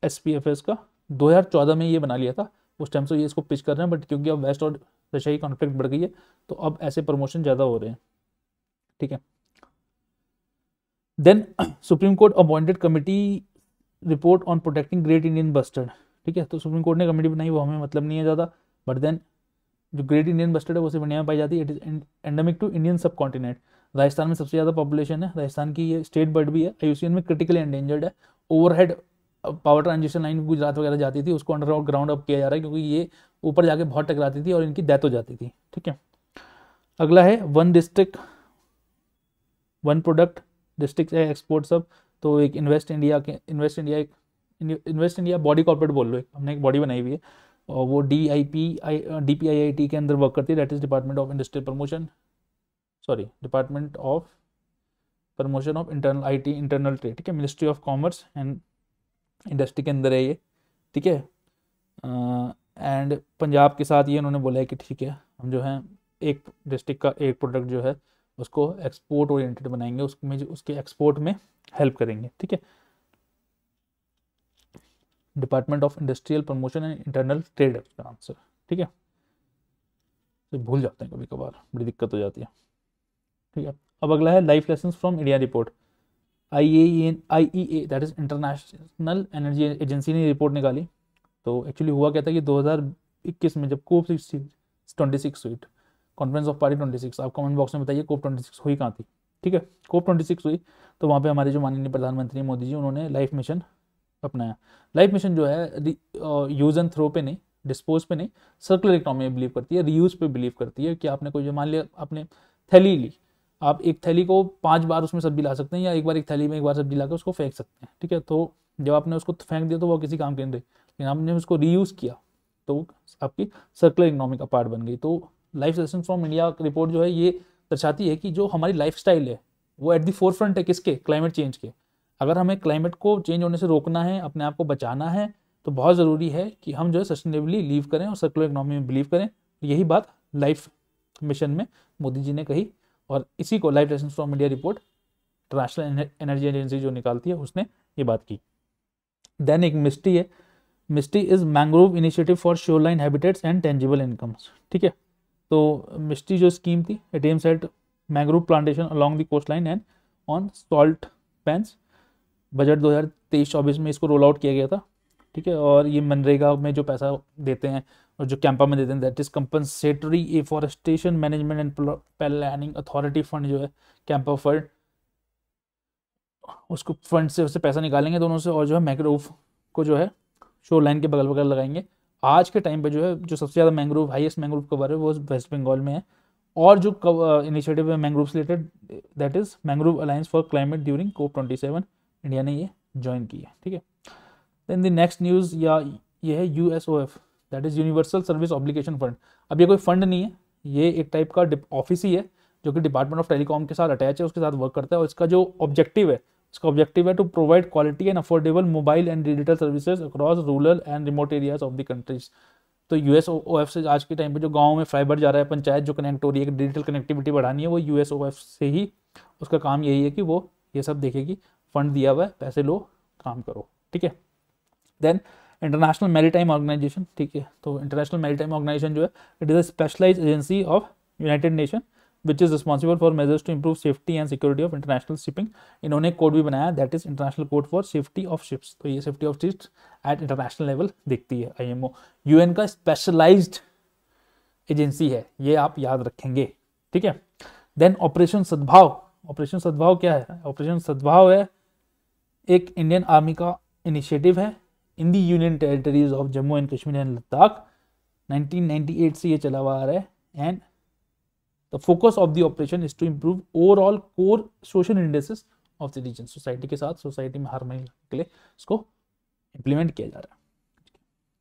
एस का दो में ये बना लिया था उस टाइम से ये इसको पिच कर रहे हैं बट क्योंकि अब वेस्ट और रशिया की कॉन्फ्लिक्ट बढ़ गई है तो अब ऐसे प्रमोशन ज़्यादा हो रहे हैं ठीक है then supreme court appointed committee report on protecting great Indian bustard ठीक है तो सुप्रीम कोर्ट ने कमेटी बनाई वो हमें मतलब नहीं है ज़्यादा बट देन जो ग्रेट इंडियन बस्टर्ड है वो सिर्फ इंडिया में पाई जाती है it is endemic to Indian subcontinent Rajasthan में सबसे ज़्यादा पॉपुलेशन है राजस्थान की ये स्टेट बर्ड भी है आई में क्रिटिकली एंडेंजर्ड है overhead power transition line Gujarat वगैरह जाती थी उसको अंडर ग्राउंड अप किया जा रहा है क्योंकि ये ऊपर जाके बहुत टकराती थी और इनकी डेथ हो जाती थी ठीक है अगला है one district one product district है एक्सपोर्ट सब तो एक इन्वेस्ट इंडिया के इन्वेस्ट इंडिया एक इन्वेस्ट इंडिया बॉडी कॉर्पोरेट बोल लो एक हमने एक बॉडी बनाई हुई है और वो D I P I D P I I T के अंदर वर्क करती है that is department of industrial promotion sorry department of promotion of internal I T internal trade ठीक है ministry of commerce and industry के अंदर है ये ठीक है एंड uh, पंजाब के साथ ये उन्होंने बोला है कि ठीक है हम जो हैं एक डिस्ट्रिक्ट का एक प्रोडक्ट जो है उसको एक्सपोर्ट ओरिएंटेड बनाएंगे उसमें जो उसके एक्सपोर्ट में हेल्प करेंगे ठीक है department of industrial promotion and internal trade answer ठीक है तो भूल जाते हैं कभी कभार बड़ी दिक्कत हो जाती है ठीक है अब अगला है life lesson from India report I A I E A that is international energy agency ने रिपोर्ट निकाली तो एक्चुअली हुआ क्या था कि 2021 में जब कोप ट्वेंटी सिक्स हुई conference of party twenty six आप कमेंट बॉक्स में बताइए कोप ट्वेंटी सिक्स हुई कहाँ थी ठीक है कोप ट्वेंटी सिक्स हुई तो वहाँ पे हमारे जो माननीय प्रधानमंत्री मोदी जी उन्होंने लाइफ मिशन अपनाया लाइफ मिशन जो है यूज एंड थ्रो पे नहीं डिस्पोज पे नहीं सर्कुलर इकोनॉमी में बिलीव करती है रीयूज पे बिलीव करती है कि आपने कोई जो मान लिया आपने थैली ली आप एक थैली को पांच बार उसमें सब्जी ला सकते हैं या एक बार एक थैली में एक बार सब्जी ला उसको फेंक सकते हैं ठीक है तो जब आपने उसको फेंक दिया तो वो किसी काम के नहीं रही लेकिन आपने उसको रीयूज किया तो आपकी सर्कुलर इकोनॉमी का पार्ट बन गई तो life suggestion from India report जो है ये दर्शाती है कि जो हमारी लाइफ है वो एट दी फोर फ्रंट है किसके क्लाइमेट चेंज के अगर हमें क्लाइमेट को चेंज होने से रोकना है अपने आप को बचाना है तो बहुत ज़रूरी है कि हम जो है सस्टेनेबली लीव करें और सर्कुलर इकोनॉमी में बिलीव करें यही बात लाइफ मिशन में मोदी जी ने कही और इसी को life lesson from India report international energy agency जो निकालती है उसने ये बात की देन एक मिस्टी है MISHTI is mangrove initiative for shoreline habitats and tangible incomes ठीक है तो मिस्ट्री जो स्कीम थी ATM set at mangrove plantation along the coastline and on salt pans budget 2023-24 में इसको रोल आउट किया गया था ठीक है और ये मनरेगा में जो पैसा देते हैं और जो कैंपा में देते हैं that is compensatory afforestation management and planning authority fund जो है कैंपा फंड उसको फंड से उससे पैसा निकालेंगे दोनों से और जो है मैक्रोव को जो है शो लाइन के बगल बगल लगाएंगे आज के टाइम पे जो है जो सबसे ज़्यादा मैंग्रोव हाईएस्ट मैंग्रोव कवर है वो वेस्ट बंगाल में है और जो इनिशिएटिव है mangrove related that is mangrove alliance for climate during COP twenty seven India ने ये ज्वाइन किया है ठीक है देन द नेक्स्ट न्यूज़ या ये है U S O F that is universal service obligation fund अब ये कोई फंड नहीं है ये एक टाइप का ऑफिस ही है जो कि डिपार्टमेंट ऑफ टेलीकॉम के साथ अटैच है उसके साथ वर्क करता है और इसका जो ऑब्जेक्टिव है इसका ऑब्जेक्टिव है to provide quality and affordable mobile and digital services across rural and remote areas of the countries तो यूएस ओ एफ से आज के टाइम पे जो गाँव में फाइबर जा रहा है पंचायत जो कनेक्ट हो रही है डिजिटल कनेक्टिविटी बढ़ानी है वो यूएस ओ एफ से ही उसका काम यही है कि वो ये सब देखेगी फंड दिया हुआ है पैसे लो काम करो ठीक है देन इंटरनेशनल मैरीटाइम ऑर्गेनाइजेशन ठीक है तो इंटरनेशनल टाइम ऑर्गेनाइजेशन जो है it is a specialise agency of United Nation which is responsible for measures to improve safety and security of international shipping इन्होंने कोड भी बनाया that is international code for safety of ships तो ये safety of ships at international level देखती है I N का specialised agency है ये आप याद रखेंगे ठीक है देन ऑपरेशन सद्भाव ऑपरेशन सद्भाव क्या है ऑपरेशन सद्भाव है एक इंडियन आर्मी का इनिशिएटिव है in the union territories of Jammu and Kashmir and Ladakh 1998 से ये चला हुआ आ रहा है and the focus of the operation is to improve overall core social indices of the region society के साथ सोसाइटी में हारमोनी के लिए इसको इम्प्लीमेंट किया जा रहा है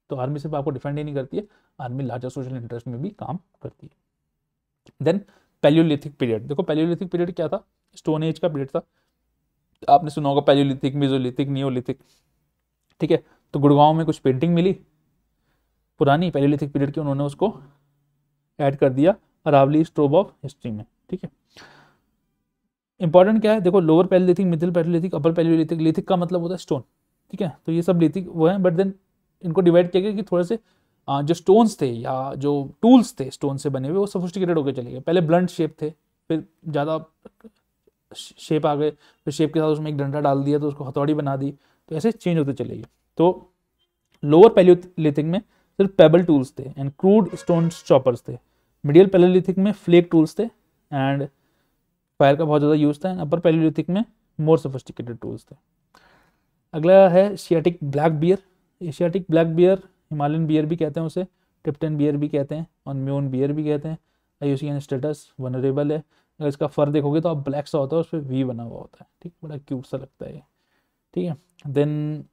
तो आर्मी सिर्फ आपको डिफेंड ही नहीं करती है आर्मी लार्जर सोशल इंटरेस्ट में भी काम करती है देन पैलियोलिथिक पीरियड देखो पैलियोलिथिक पीरियड क्या था स्टोन एज का पीरियड था आपने सुना होगा पैलियोलिथिक मिजोलिथिक नियोलिथिक ठीक है तो गुड़गांव में कुछ पेंटिंग मिली पुरानी पैलियोलिथिक पीरियड की उन्होंने उसको ऐड कर दिया अरावली स्ट्रोब ऑफ हिस्ट्री में ठीक है इंपॉर्टेंट क्या है देखो lower palaeolithic middle palaeolithic upper palaeolithic lithic का मतलब होता है स्टोन ठीक है तो ये सब लिथिक वो है बट देन इनको डिवाइड किया गया कि थोड़े से जो स्टोन्स थे या जो टूल्स थे स्टोन से बने हुए वो सोफिस्टिकेटेड होकर चले गए पहले ब्लंट शेप थे फिर ज़्यादा शेप आ गए फिर शेप के साथ उसमें एक डंडा डाल दिया तो उसको हथौड़ी बना दी तो ऐसे चेंज होते चले गए तो लोअर पैलोलिथिक में सिर्फ पेबल टूल्स थे एंड क्रूड स्टोन चॉपर्स थे मिडियल पैलोलिथिक में फ्लेक टूल्स थे एंड फायर का बहुत ज़्यादा यूज़ था एंड अपर पैलोलिथिक में मोर सोफिस्टिकेटेड टूल्स थे अगला है Asiatic black bear Asiatic black bear Himalayan bear भी कहते हैं उसे टिप्टन बियर भी कहते हैं और म्यून बियर भी कहते हैं I U C status vulnerable है अगर इसका फर देखोगे तो आप ब्लैक सा होता है उस पर वी बना हुआ होता है ठीक बड़ा क्यूट सा लगता है ये ठीक है देन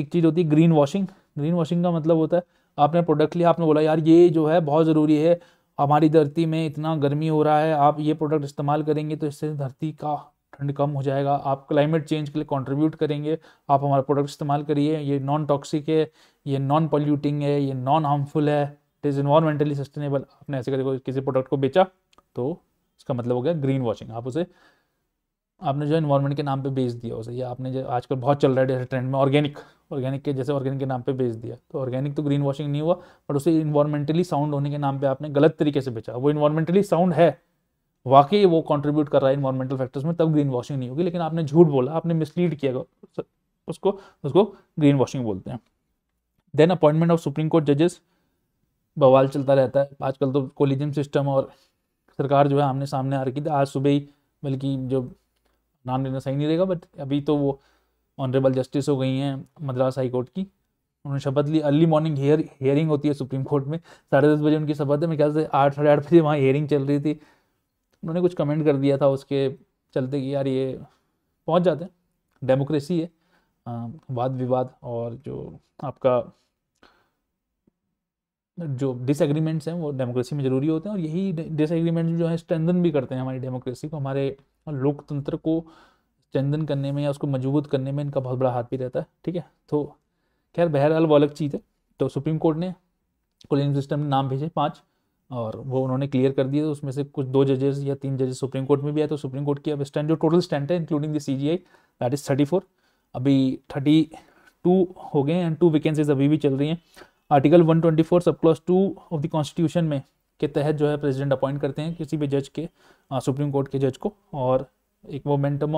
एक चीज़ होती है ग्रीन वॉशिंग ग्रीन वॉशिंग का मतलब होता है आपने प्रोडक्ट लिया आपने बोला यार ये जो है बहुत ज़रूरी है हमारी धरती में इतना गर्मी हो रहा है आप ये प्रोडक्ट इस्तेमाल करेंगे तो इससे धरती का ठंड कम हो जाएगा आप क्लाइमेट चेंज के लिए कंट्रीब्यूट करेंगे आप हमारा प्रोडक्ट इस्तेमाल करिए ये नॉन टॉक्सिक है ये नॉन पॉल्यूटिंग है ये नॉन हार्मफुल है इट इज़ इन्वायरमेंटली सस्टेनेबल आपने ऐसे करके किसी प्रोडक्ट को बेचा तो इसका मतलब हो गया ग्रीन वॉशिंग आप उसे आपने जो इन्वायरमेंट के नाम पे बेच दिया उसे या आपने जो आजकल बहुत चल रहा है जैसे ट्रेंड में ऑर्गेनिक ऑर्गेनिक के जैसे ऑर्गेनिक के नाम पे बेच दिया तो ऑर्गेनिक तो ग्रीन वॉशिंग नहीं हुआ बट उसे इन्वायरमेंटली साउंड होने के नाम पे आपने गलत तरीके से बेचा वो इन्वायरमेंटली साउंड है वाकई वो कॉन्ट्रीब्यूट कर रहा है इन्वायरमेंटल फैक्टर्स में तब ग्रीन वॉशिंग नहीं होगी लेकिन आपने झूठ बोला आपने मिसलीड किया उसको उसको ग्रीन वॉशिंग बोलते हैं then appointment of supreme court जजेस बवाल चलता रहता है आजकल तो कोलिजियम सिस्टम और सरकार जो है आमने सामने आ रखी थी आज सुबह ही बल्कि जो नाम लेना सही नहीं रहेगा बट अभी तो वो ऑनरेबल जस्टिस हो गई हैं मद्रास हाई कोर्ट की उन्होंने शपथ ली अर्ली मॉर्निंग हेयर हेयरिंग होती है सुप्रीम कोर्ट में साढ़े दस बजे उनकी शपथ है मेरे ख्याल से आठ साढ़े आठ बजे वहाँ हेयरिंग चल रही थी उन्होंने कुछ कमेंट कर दिया था उसके चलते कि यार ये पहुँच जाते हैं डेमोक्रेसी है वाद विवाद और जो आपका जो डिसएग्रीमेंट्स हैं वो डेमोक्रेसी में ज़रूरी होते हैं और यही डिसएग्रीमेंट्स जो है स्ट्रेंदन भी करते हैं हमारी डेमोक्रेसी को हमारे लोकतंत्र को स्ट्रेंदन करने में या उसको मजबूत करने में इनका बहुत बड़ा हाथ भी रहता है ठीक है तो खैर बहरहाल वो अलग चीज़ है तो सुप्रीम कोर्ट ने कोलिन सिस्टम ने नाम भेजे पाँच और वो उन्होंने क्लियर कर दिए उसमें से कुछ दो जजेस या तीन जजेस सुप्रीम कोर्ट में भी आए तो सुप्रीम कोर्ट की अब स्टैंड जो टोटल स्टैंड है including the C G I that is thirty four अभी थर्टी टू हो गए एंड टू वैकेंसीज अभी भी चल रही हैं article 124 sub clause two of the constitution में के तहत जो है प्रेसिडेंट अपॉइंट करते हैं किसी भी जज के सुप्रीम कोर्ट के जज को और एक मोमेंटम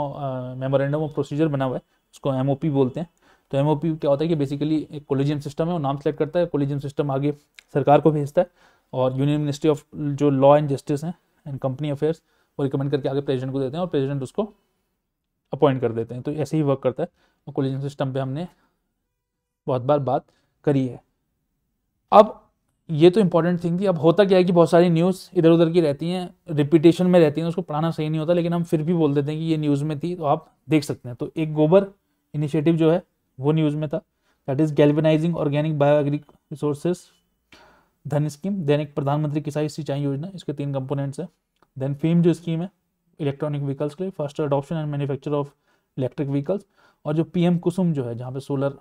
मेमोरेंडम ऑफ प्रोसीजर बना हुआ है उसको एम बोलते हैं तो एम क्या होता है कि बेसिकली एक कोलिजियम सिस्टम है वो नाम सेलेक्ट करता है कोलिजियम सिस्टम आगे सरकार को भेजता है और यूनियन मिनिस्ट्री ऑफ जो लॉ एंड जस्टिस हैं एंड कंपनी अफेयर्स वो रिकमेंड करके आगे प्रेसिडेंट को देते हैं और प्रेसिडेंट उसको अपॉइंट कर देते हैं तो ऐसे ही वर्क करता है कोलिजियम सिस्टम पर हमने बहुत बार बात करी है अब ये तो इंपॉर्टेंट थिंग थी अब होता क्या है कि बहुत सारी न्यूज़ इधर उधर की रहती हैं रिपीटेशन में रहती हैं उसको पढ़ाना सही नहीं होता लेकिन हम फिर भी बोल देते हैं कि ये न्यूज़ में थी तो आप देख सकते हैं तो एक गोबर इनिशिएटिव जो है वो न्यूज़ में था that is galvanising organic bio agric resources धन स्कीम दैनिक प्रधानमंत्री किसान सिंचाई योजना इसके तीन कंपोनेंट्स हैं देन फीम जो स्कीम है इलेक्ट्रॉनिक व्हीकल्स के लिए first adoption and manufacture of electric vehicles और जो पीएम कुसुम जो है जहाँ पे सोलर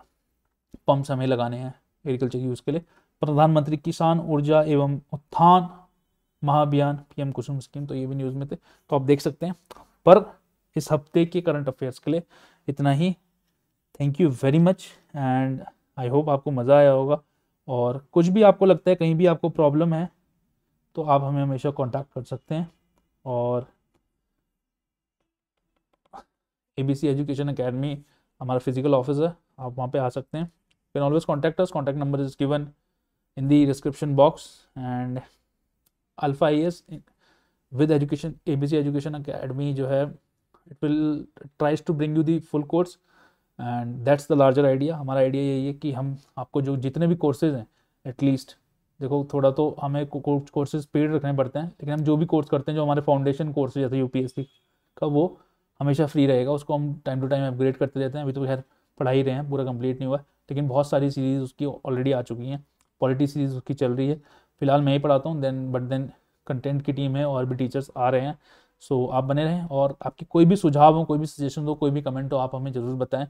पंप्स हमें लगाने हैं एग्रीकल्चर यूज़ के लिए प्रधानमंत्री किसान ऊर्जा एवं उत्थान महाअभियान पीएम कुसुम स्कीम तो ये भी न्यूज में थे तो आप देख सकते हैं पर इस हफ्ते के करंट अफेयर्स के लिए इतना ही thank you very much and I hope आपको मज़ा आया होगा और कुछ भी आपको लगता है कहीं भी आपको प्रॉब्लम है तो आप हमें हमेशा कांटेक्ट कर सकते हैं और A B C education academy हमारा फिजिकल ऑफिस है आप वहाँ पे आ सकते हैं can always contact us contact number is given in the description box and alpha is with education abc education academy jo hai it will tries to bring you the full course and that's the larger idea हमारा idea यही है कि हम आपको जो जितने भी courses हैं एटलीस्ट देखो थोड़ा तो हमें कुछ कोर्सेज पेड रखने पड़ते हैं लेकिन हम जो भी कोर्स करते हैं जो हमारे फाउंडेशन कोर्स जैसे यू का वो हमेशा फ्री रहेगा उसको हम टाइम टू टाइम अपग्रेड करते रहते हैं अभी तो खैर पढ़ा ही रहे हैं पूरा कंप्लीट नहीं हुआ लेकिन बहुत सारी सीरीज़ उसकी ऑलरेडी आ चुकी हैं पॉलिटी सीरीज़ उसकी चल रही है फिलहाल मैं ही पढ़ाता हूँ देन बट देन कंटेंट की टीम है और भी टीचर्स आ रहे हैं सो आप बने रहें और आपकी कोई भी सुझाव हो कोई भी सजेशन हो कोई भी कमेंट हो आप हमें ज़रूर बताएं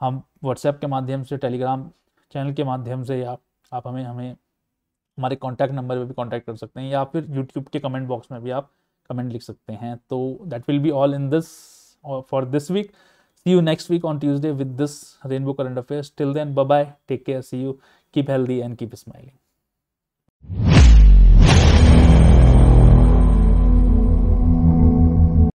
हम व्हाट्सएप के माध्यम से टेलीग्राम चैनल के माध्यम से या आप हमें हमें हमारे कॉन्टैक्ट नंबर पर भी कॉन्टैक्ट कर सकते हैं या फिर यूट्यूब के कमेंट बॉक्स में भी आप कमेंट लिख सकते हैं तो that will be all in this for this week see you next week on Tuesday with this rainbow current affairs till then bye take care see you Keep healthy and keep smiling.